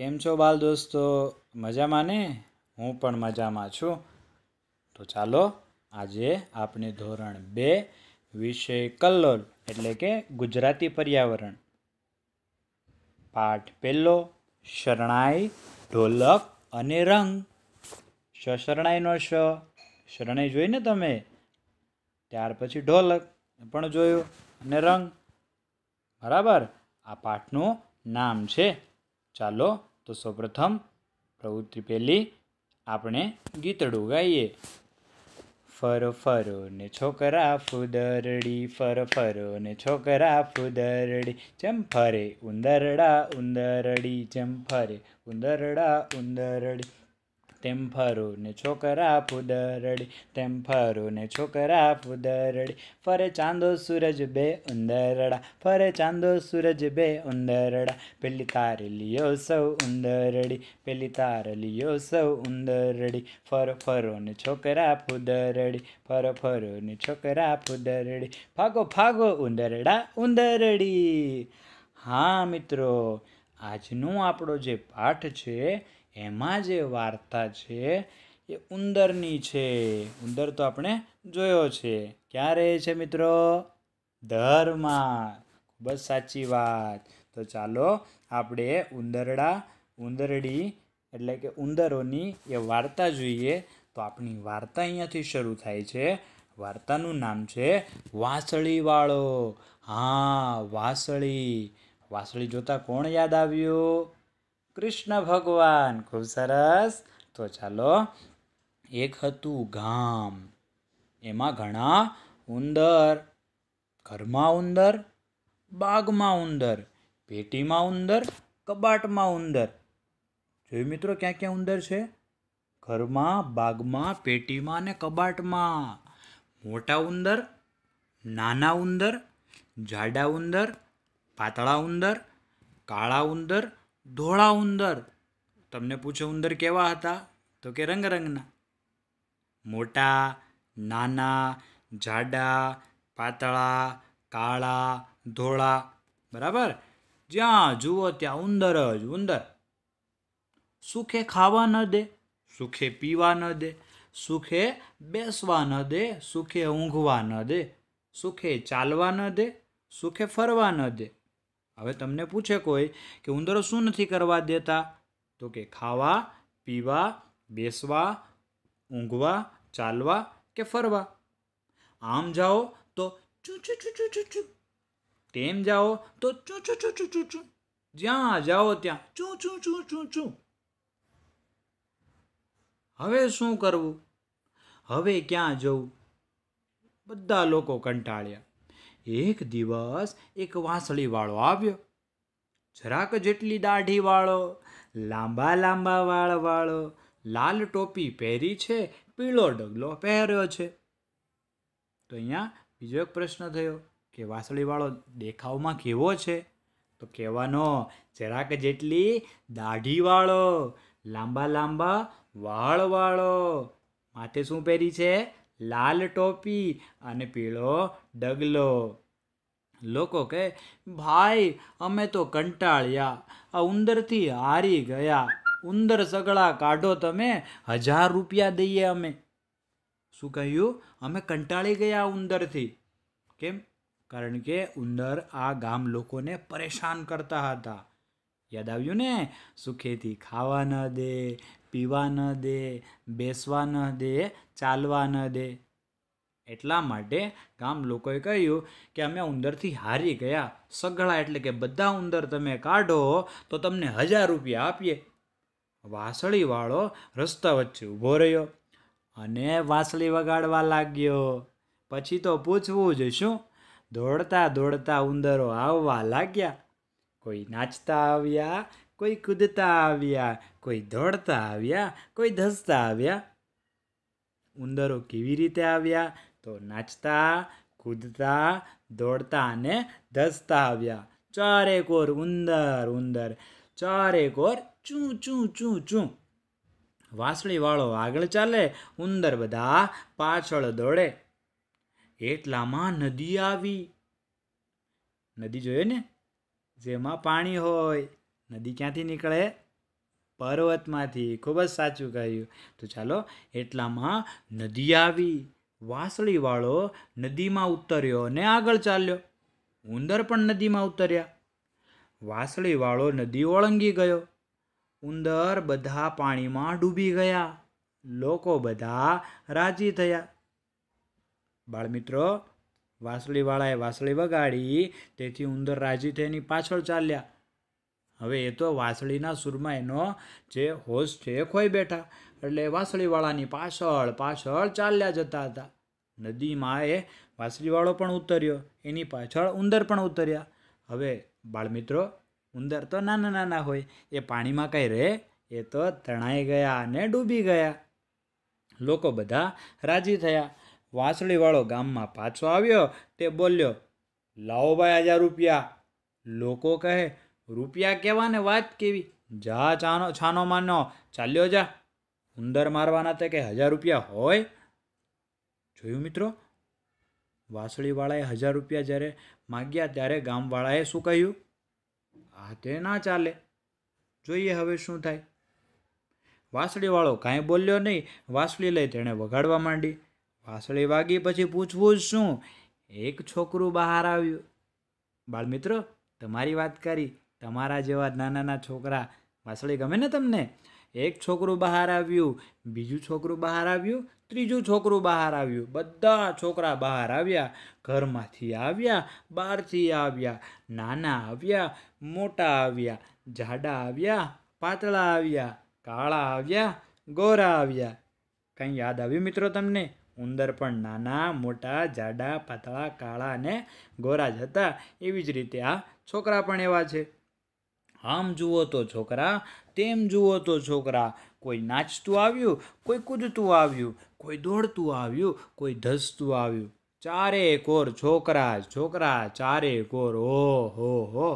કેમ છો બાલ દોસ્તો મજામાં ને હું પણ મજામાં છું તો ચાલો આજે આપણે ધોરણ બે વિષય કલ્લોલ એટલે કે ગુજરાતી પર્યાવરણ પાઠ પહેલો શરણાઈ ઢોલક અને રંગ શ શરણાઈનો શ શરણાઈ જોઈ ને તમે ત્યાર પછી ઢોલક પણ જોયું અને રંગ બરાબર આ પાઠનું નામ છે ચાલો તો સૌપ્રથમ પ્રવૃત્તિ પહેલી આપણે ગીતડું ગાઈએ ફર ફરો ને છોકરા ફુદરડી ફર ફરો ને છોકરા ફુદરડી જેમ ફરે ઉંદરડા ઉંદરડી જેમ ફરે ઉંદરડા ઉંદરડી તેમ ફરો ને છોકરા ફૂદરડી તેમ ફરો ને છોકરા ફૂદરડી ફરે ચાંદો સૂરજ બે ઉંદરડા ફરે ચાંદો સૂરજ બે ઉંદરડા પેલી તાર લિયો સૌ ઉંદરડી પેલી તાર લિયો સૌ ઉંદરડી ફર ફરો ને છોકરા ફૂદરડી ફર ફરો ને છોકરા ફૂદરડી ફાગો ફાગો ઉંદરડા ઉંદરડી હા મિત્રો આજનો આપણો જે પાઠ છે એમાં જે વાર્તા છે એ ઉંદરની છે ઉંદર તો આપણે જોયો છે ક્યાં રહે છે મિત્રો ધરમાં ખૂબ જ સાચી વાત તો ચાલો આપણે ઉંદરડા ઉંદરડી એટલે કે ઉંદરોની એ વાર્તા જોઈએ તો આપણી વાર્તા અહીંયાથી શરૂ થાય છે વાર્તાનું નામ છે વાંસળીવાળો હા વાંસળી વાંસળી જોતાં કોણ યાદ આવ્યું કૃષ્ણ ભગવાન ખૂબ સરસ તો ચાલો એક હતું ગામ એમાં ઘણા ઉંદર ઘરમાં ઉંદર બાગમાં ઉંદર પેટીમાં ઉંદર કબાટમાં ઉંદર જોયું મિત્રો ક્યાં ક્યાં ઉંદર છે ઘરમાં બાગમાં પેટીમાં અને કબાટમાં મોટા ઉંદર નાના ઉંદર જાડા ઉંદર પાતળા ઉંદર કાળા ઉંદર ધોળા ઉંદર તમને પૂછો ઉંદર કેવા હતા તો કે રંગરંગના મોટા નાના જાડા પાતળા કાળા ધોળા બરાબર જ્યાં જુઓ ત્યાં ઉંદર જ ઉંદર સુખે ખાવા ન દે સુખે પીવા ન દે સુખે બેસવા ન દે સુખે ઊંઘવા ન દે સુખે ચાલવા ન દે સુખે ફરવા ન દે હવે તમને પૂછે કોઈ કે ઉંદરો શું નથી કરવા દેતા તો કે ખાવા પીવા બેસવા ઊંઘવા ચાલવા કે ફરવા આમ જાઓ તો ચૂ ચૂ ચૂ ચૂ તેમ જાઓ તો ચૂ ચૂ ચૂ ચૂ ચૂ ચૂ જ્યાં જાઓ ત્યાં ચૂ ચૂ ચૂ ચૂ ચૂ હવે શું કરવું હવે ક્યાં જવું બધા લોકો કંટાળ્યા એક દિવસ એક વાંસળીવાળો આવ્યો જરાક જેટલી દાઢીવાળો લાંબા લાંબા વાળવાળો લાલ ટોપી પહેરી છે પીળો ડગલો પહેર્યો છે તો અહીંયા બીજો એક પ્રશ્ન થયો કે વાંસળીવાળો દેખાવમાં કેવો છે તો કહેવાનો જરાક જેટલી દાઢીવાળો લાંબા લાંબા વાળવાળો માથે શું પહેરી છે લાલ ટોપી અને પીળો ડગલો લોકો કહે ભાઈ અમે તો કંટાળ્યા આ ઉંદરથી હારી ગયા ઉંદર સગળા કાઢો તમે હજાર રૂપિયા દઈએ અમે શું કહ્યું અમે કંટાળી ગયા ઉંદરથી કેમ કારણ કે ઉંદર આ ગામ લોકોને પરેશાન કરતા હતા યાદ આવ્યું ને સુખેથી ખાવા ન દે પીવા ન દે બેસવા ન દે ચાલવા ન દે એટલા માટે ગામ લોકોએ કહ્યું કે અમે ઉંદરથી હારી ગયા સઘળા એટલે કે બધા ઉંદર તમે કાઢો તો તમને હજાર રૂપિયા આપીએ વાસળીવાળો રસ્તા વચ્ચે ઊભો રહ્યો અને વાસળી વગાડવા લાગ્યો પછી તો પૂછવું જ શું દોડતા દોડતા ઉંદરો આવવા લાગ્યા કોઈ નાચતા આવ્યા કોઈ કૂદતા આવ્યા કોઈ દોડતા આવ્યા કોઈ ધસતા આવ્યા ઉંદરો કેવી રીતે આવ્યા તો નાચતા કૂદતા દોડતા અને ધસતા આવ્યા ચારે કોર ઉંદર ઉંદર ચારે કોર ચૂ ચૂ ચૂ ચૂ વાસળીવાળો આગળ ચાલે ઉંદર બધા પાછળ દોડે એટલામાં નદી આવી નદી જોઈએ ને જેમાં પાણી હોય નદી ક્યાંથી નીકળે પર્વતમાંથી ખૂબ જ સાચું કહ્યું તો ચાલો એટલામાં નદી આવી વાસળીવાળો નદીમાં ઉતર્યો અને આગળ ચાલ્યો ઉંદર પણ નદીમાં ઉતર્યા વાસળીવાળો નદી ઓળંગી ગયો ઉંદર બધા પાણીમાં ડૂબી ગયા લોકો બધા રાજી થયા બાળમિત્રો વાસળીવાળાએ વાસળી વગાડી તેથી ઉંદર રાજી થઈની પાછળ ચાલ્યા હવે એ તો વાંસળીના સૂરમાં એનો જે હોશ છે એ ખોઈ બેઠા એટલે વાંસળીવાળાની પાછળ પાછળ ચાલ્યા જતા હતા નદીમાં એ વાંસળીવાળો પણ ઉતર્યો એની પાછળ ઉંદર પણ ઉતર્યા હવે બાળમિત્રો ઉંદર તો નાના નાના હોય એ પાણીમાં કંઈ રહે એ તો તણાઈ ગયા અને ડૂબી ગયા લોકો બધા રાજી થયા વાંસળીવાળો ગામમાં પાછો આવ્યો તે બોલ્યો લાવો ભાઈ હજાર રૂપિયા લોકો કહે રૂપિયા કેવા ને વાત કેવી જા છાનો છાનો માનો ચાલ્યો જા ઉંદર મારવાના તે કે હજાર રૂપિયા હોય જોયું મિત્રો વાસળીવાળાએ હજાર રૂપિયા જ્યારે માગ્યા ત્યારે ગામવાળાએ શું કહ્યું આ તે ના ચાલે જોઈએ હવે શું થાય વાસળીવાળો કાંઈ બોલ્યો નહીં વાસળી લઈ તેણે વગાડવા માંડી વાસળી વાગી પછી પૂછવું જ શું એક છોકરું બહાર આવ્યું બાળમિત્રો તમારી વાત કરી તમારા જેવા નાના નાના છોકરા વાસળી ગમે ને તમને એક છોકરું બહાર આવ્યું બીજું છોકરું બહાર આવ્યું ત્રીજું છોકરું બહાર આવ્યું બધા છોકરા બહાર આવ્યા ઘરમાંથી આવ્યા બહારથી આવ્યા નાના આવ્યા મોટા આવ્યા જાડા આવ્યા પાતળા આવ્યા કાળા આવ્યા ગોરા આવ્યા કંઈ યાદ આવ્યું મિત્રો તમને ઉંદર પણ નાના મોટા જાડા પાતળા કાળા અને ગોરા જ હતા એવી જ રીતે આ છોકરા પણ એવા છે આમ જુઓ તો છોકરા તેમ જુઓ તો છોકરા કોઈ નાચતું આવ્યું કોઈ કૂદતું આવ્યું કોઈ દોડતું આવ્યું કોઈ ધસતું આવ્યું ચારે કોર છોકરા છોકરા ચારે કોર ઓ હો હો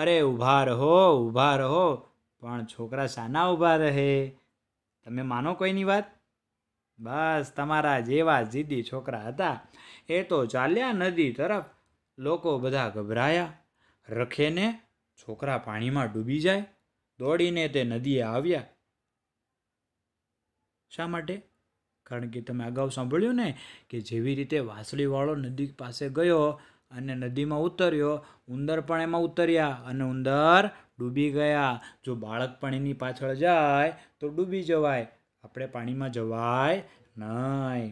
અરે ઊભા રહો ઊભા રહો પણ છોકરા શાના ઊભા રહે તમે માનો કોઈની વાત બસ તમારા જેવા જીદી છોકરા હતા એ તો ચાલ્યા નદી તરફ લોકો બધા ગભરાયા રખેને છોકરા પાણીમાં ડૂબી જાય દોડીને તે નદીએ આવ્યા શા માટે કારણ કે તમે અગાઉ સાંભળ્યું ને કે જેવી રીતે વાસળીવાળો નદી પાસે ગયો અને નદીમાં ઉતર્યો ઉંદર પણ એમાં ઉતર્યા અને ઉંદર ડૂબી ગયા જો બાળક પણ એની પાછળ જાય તો ડૂબી જવાય આપણે પાણીમાં જવાય નહીં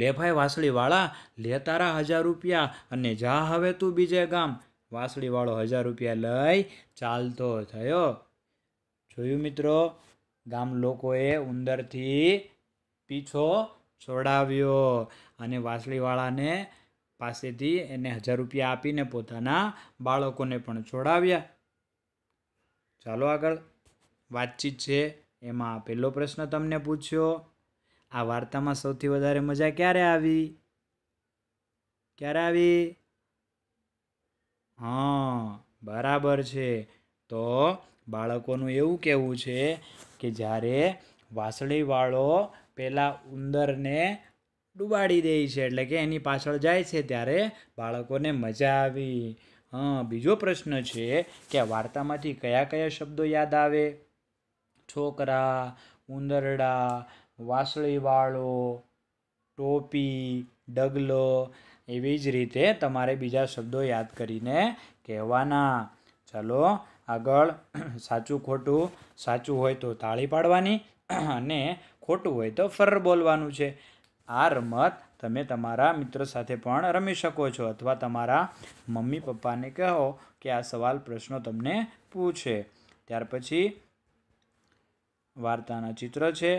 લે ભાઈ વાસળીવાળા લે તારા હજાર રૂપિયા અને જા હવે તું બીજે ગામ વાંસળીવાળો હજાર રૂપિયા લઈ ચાલતો થયો જોયું મિત્રો ગામ લોકોએ ઉંદરથી પીછો છોડાવ્યો અને વાંસળીવાળાને પાસેથી એને હજાર રૂપિયા આપીને પોતાના બાળકોને પણ છોડાવ્યા ચાલો આગળ વાતચીત છે એમાં પહેલો પ્રશ્ન તમને પૂછ્યો આ વાર્તામાં સૌથી વધારે મજા ક્યારે આવી ક્યારે આવી હં બરાબર છે તો બાળકોનું એવું કહેવું છે કે જ્યારે વાંસળીવાળો પેલા ઉંદરને ડૂબાડી દે છે એટલે કે એની પાછળ જાય છે ત્યારે બાળકોને મજા આવી હં બીજો પ્રશ્ન છે કે વાર્તામાંથી કયા કયા શબ્દો યાદ આવે છોકરા ઉંદરડા વાસળીવાળો ટોપી ડગલો એવી જ રીતે તમારે બીજા શબ્દો યાદ કરીને કહેવાના ચાલો આગળ સાચું ખોટું સાચું હોય તો તાળી પાડવાની અને ખોટું હોય તો ફર બોલવાનું છે આ રમત તમે તમારા મિત્ર સાથે પણ રમી શકો છો અથવા તમારા મમ્મી પપ્પાને કહો કે આ સવાલ પ્રશ્નો તમને પૂછે ત્યાર પછી વાર્તાના ચિત્ર છે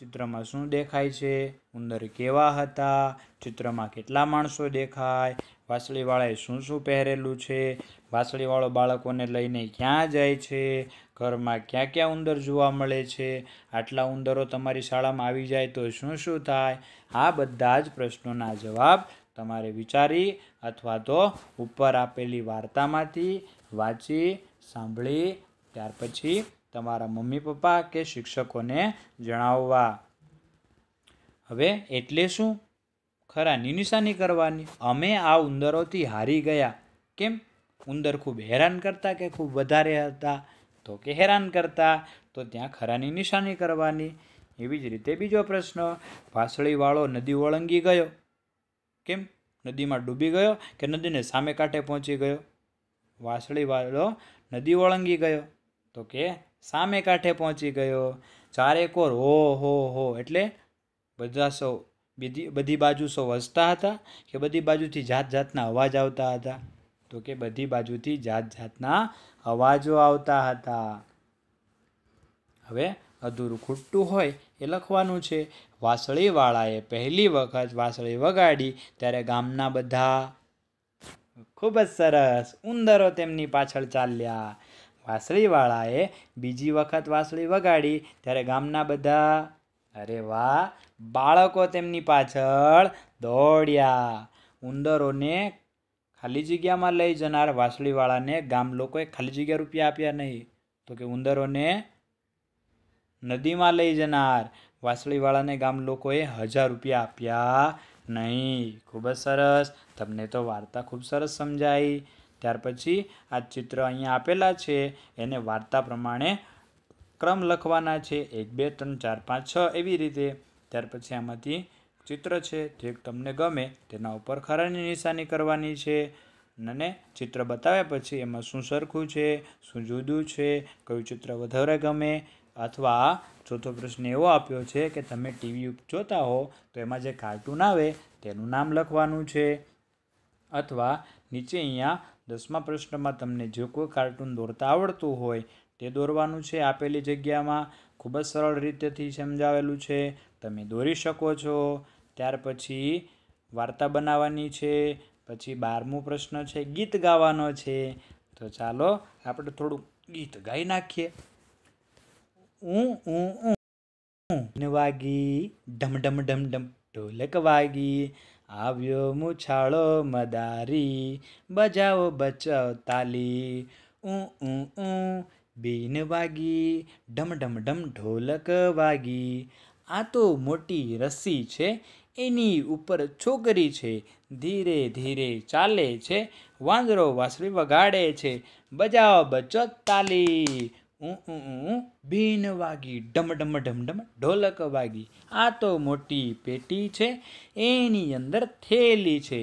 ચિત્રમાં શું દેખાય છે ઉંદર કેવા હતા ચિત્રમાં કેટલા માણસો દેખાય વાસળીવાળાએ શું શું પહેરેલું છે વાસળીવાળો બાળકોને લઈને ક્યાં જાય છે ઘરમાં ક્યાં ક્યાં ઉંદર જોવા મળે છે આટલા ઉંદરો તમારી શાળામાં આવી જાય તો શું શું થાય આ બધા જ પ્રશ્નોના જવાબ તમારે વિચારી અથવા તો ઉપર આપેલી વાર્તામાંથી વાંચી સાંભળી ત્યાર પછી તમારા મમ્મી પપ્પા કે શિક્ષકોને જણાવવા હવે એટલે શું ખરાની નિશાની કરવાની અમે આ ઉંદરોથી હારી ગયા કેમ ઉંદર ખૂબ હેરાન કરતા કે ખૂબ વધારે હતા તો કે હેરાન કરતા તો ત્યાં ખરાની નિશાની કરવાની એવી જ રીતે બીજો પ્રશ્ન વાસળીવાળો નદી ઓળંગી ગયો કેમ નદીમાં ડૂબી ગયો કે નદીને સામે કાંઠે પહોંચી ગયો વાસળીવાળો નદી ઓળંગી ગયો તો કે સામે કાંઠે પહોંચી ગયો ચારેકોર હો હો હો એટલે બધા સૌ બીજી બધી બાજુ સૌ હસતા હતા કે બધી બાજુથી જાત જાતના અવાજ આવતા હતા તો કે બધી બાજુથી જાત જાતના અવાજો આવતા હતા હવે અધૂરું ખૂટતું હોય એ લખવાનું છે વાસળીવાળાએ પહેલી વખત વાસળી વગાડી ત્યારે ગામના બધા ખૂબ જ સરસ ઉંદરો તેમની પાછળ ચાલ્યા વાંસળીવાળાએ બીજી વખત વાંસળી વગાડી ત્યારે ગામના બધા અરે વાહ બાળકો તેમની પાછળ દોડ્યા ઉંદરોને ખાલી જગ્યામાં લઈ જનાર વાંસળીવાળાને ગામ લોકોએ ખાલી જગ્યા રૂપિયા આપ્યા નહીં તો કે ઉંદરોને નદીમાં લઈ જનાર વાંસળીવાળાને ગામ લોકોએ હજાર રૂપિયા આપ્યા નહીં ખૂબ જ સરસ તમને તો વાર્તા ખૂબ સરસ સમજાઈ ત્યાર પછી આ ચિત્ર અહીંયા આપેલા છે એને વાર્તા પ્રમાણે ક્રમ લખવાના છે એક બે ત્રણ ચાર પાંચ છ એવી રીતે ત્યાર પછી આમાંથી ચિત્ર છે જે તમને ગમે તેના ઉપર ખરાની નિશાની કરવાની છે અને ચિત્ર બતાવ્યા પછી એમાં શું સરખું છે શું જુદું છે કયું ચિત્ર વધારે ગમે અથવા ચોથો પ્રશ્ન એવો આપ્યો છે કે તમે ટીવી જોતા હો તો એમાં જે કાર્ટૂન આવે તેનું નામ લખવાનું છે અથવા નીચે અહીંયા દસમા પ્રશ્નમાં તમને જે કોઈ કાર્ટૂન દોરતા આવડતું હોય તે દોરવાનું છે આપેલી જગ્યામાં ખૂબ જ સરળ રીતેથી સમજાવેલું છે તમે દોરી શકો છો ત્યાર પછી વાર્તા બનાવવાની છે પછી બારમો પ્રશ્ન છે ગીત ગાવાનો છે તો ચાલો આપણે થોડું ગીત ગાઈ નાખીએ ઊ ઊ ઊ વાગી ઢમ ઢમ ઢમ ઢમ ઢોલક વાગી આવ્યો મુછાળો મદારી બજાવો બચાવ તાલી ઊ ઊ ઊ બીન વાગી ઢમ ઢમ ઢમ ઢોલક વાગી આ તો મોટી રસ્સી છે એની ઉપર છોકરી છે ધીરે ધીરે ચાલે છે વાંદરો વાંસળી વગાડે છે બજાવો બચો તાલી ઊં ઊ બીન વાગી ડમ ડમ ડમ ડમ ઢોલક વાગી આ તો મોટી પેટી છે એની અંદર થેલી છે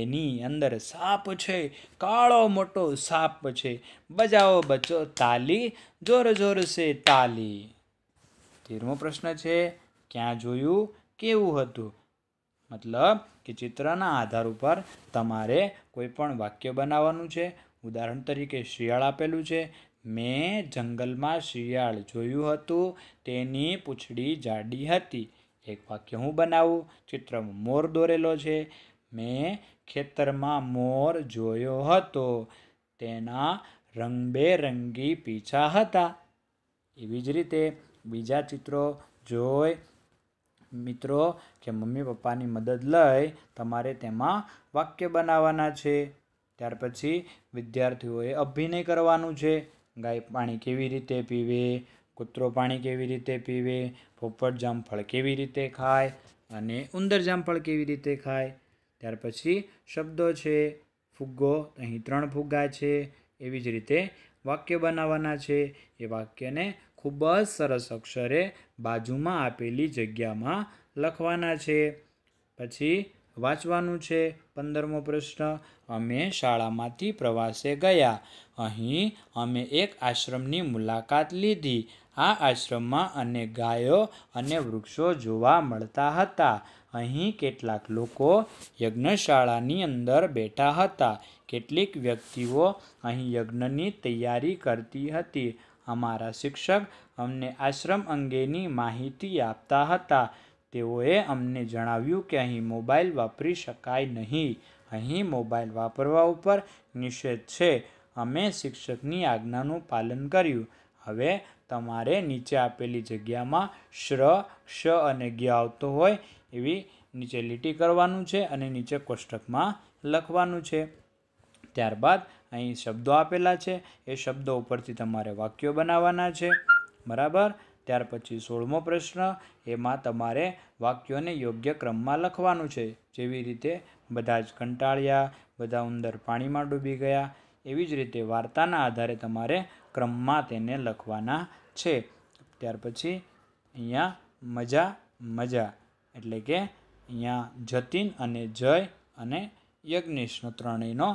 એની અંદર સાપ છે કાળો મોટો સાપ છે બજાવો બચ્ચો તાલી જોર જોર છે તાલી તેરમો પ્રશ્ન છે ક્યાં જોયું કેવું હતું મતલબ કે ચિત્રના આધાર ઉપર તમારે કોઈ પણ વાક્ય બનાવવાનું છે ઉદાહરણ તરીકે શિયાળ આપેલું છે મેં જંગલમાં શિયાળ જોયું હતું તેની પૂંછડી જાડી હતી એક વાક્ય હું બનાવું ચિત્રમાં મોર દોરેલો છે મેં ખેતરમાં મોર જોયો હતો તેના રંગબેરંગી પીછા હતા એવી જ રીતે બીજા ચિત્રો જોઈ મિત્રો કે મમ્મી પપ્પાની મદદ લઈ તમારે તેમાં વાક્ય બનાવવાના છે ત્યાર પછી વિદ્યાર્થીઓએ અભિનય કરવાનું છે ગાય પાણી કેવી રીતે પીવે કૂતરો પાણી કેવી રીતે પીવે પોપટ જામફળ કેવી રીતે ખાય અને ઉંદર જામફળ કેવી રીતે ખાય ત્યાર પછી શબ્દો છે ફુગ્ગો અહીં ત્રણ ફુગ્ગા છે એવી જ રીતે વાક્ય બનાવવાના છે એ વાક્યને ખૂબ જ સરસ અક્ષરે બાજુમાં આપેલી જગ્યામાં લખવાના છે પછી વાંચવાનું છે પંદરમો પ્રશ્ન અમે શાળામાંથી પ્રવાસે ગયા અહીં અમે એક આશ્રમની મુલાકાત લીધી આ આશ્રમમાં અનેક ગાયો અને વૃક્ષો જોવા મળતા હતા અહીં કેટલાક લોકો યજ્ઞશાળાની અંદર બેઠા હતા કેટલીક વ્યક્તિઓ અહીં યજ્ઞની તૈયારી કરતી હતી અમારા શિક્ષક અમને આશ્રમ અંગેની માહિતી આપતા હતા તેઓએ અમને જણાવ્યું કે અહીં મોબાઈલ વાપરી શકાય નહીં અહીં મોબાઈલ વાપરવા ઉપર નિષેધ છે અમે શિક્ષકની આજ્ઞાનું પાલન કર્યું હવે તમારે નીચે આપેલી જગ્યામાં શ્ર શ અને જ્ઞ આવતો હોય એવી નીચે લીટી કરવાનું છે અને નીચે કોષ્ટકમાં લખવાનું છે ત્યારબાદ અહીં શબ્દો આપેલા છે એ શબ્દો ઉપરથી તમારે વાક્યો બનાવવાના છે બરાબર ત્યાર પછી સોળમો પ્રશ્ન એમાં તમારે વાક્યોને યોગ્ય ક્રમમાં લખવાનું છે જેવી રીતે બધા જ કંટાળ્યા બધા ઉંદર પાણીમાં ડૂબી ગયા એવી જ રીતે વાર્તાના આધારે તમારે ક્રમમાં તેને લખવાના છે ત્યાર પછી અહીંયા મજા મજા એટલે કે અહીંયા જતીન અને જય અને યજ્ઞેશનો ત્રણેયનો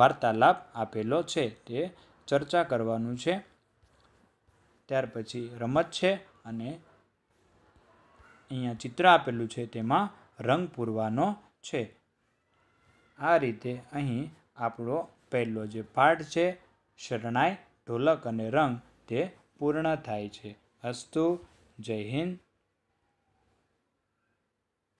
વાર્તાલાપ આપેલો છે તે ચર્ચા કરવાનું છે ત્યાર પછી રમત છે અને અહીંયા ચિત્ર આપેલું છે તેમાં રંગ પૂરવાનો છે આ રીતે અહીં આપણો પહેલો જે પાઠ છે શરણાઈ ઢોલક અને રંગ તે પૂર્ણ થાય છે અસ્તુ જય હિન્દ